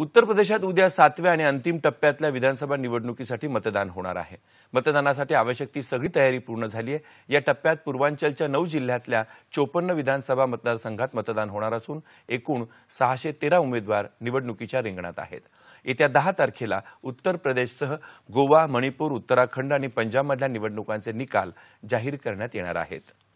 उत्तर प्रदेशात उद्या सातव्या आणि अंतिम टप्प्यातल्या विधानसभा निवडणुकीसाठी मतदान होणार आहे मतदानासाठी आवश्यक ती सगळी तयारी पूर्ण झाली आहे या टप्प्यात पूर्वांचलच्या नऊ जिल्ह्यातल्या चोपन्न विधानसभा मतदारसंघात मतदान होणार असून एकूण सहाशे तेरा उमेदवार निवडणुकीच्या रिंगणात आहेत येत्या दहा तारखेला उत्तर प्रदेशसह गोवा मणिपूर उत्तराखंड आणि पंजाबमधल्या निवडणुकांचे निकाल जाहीर करण्यात येणार आहेत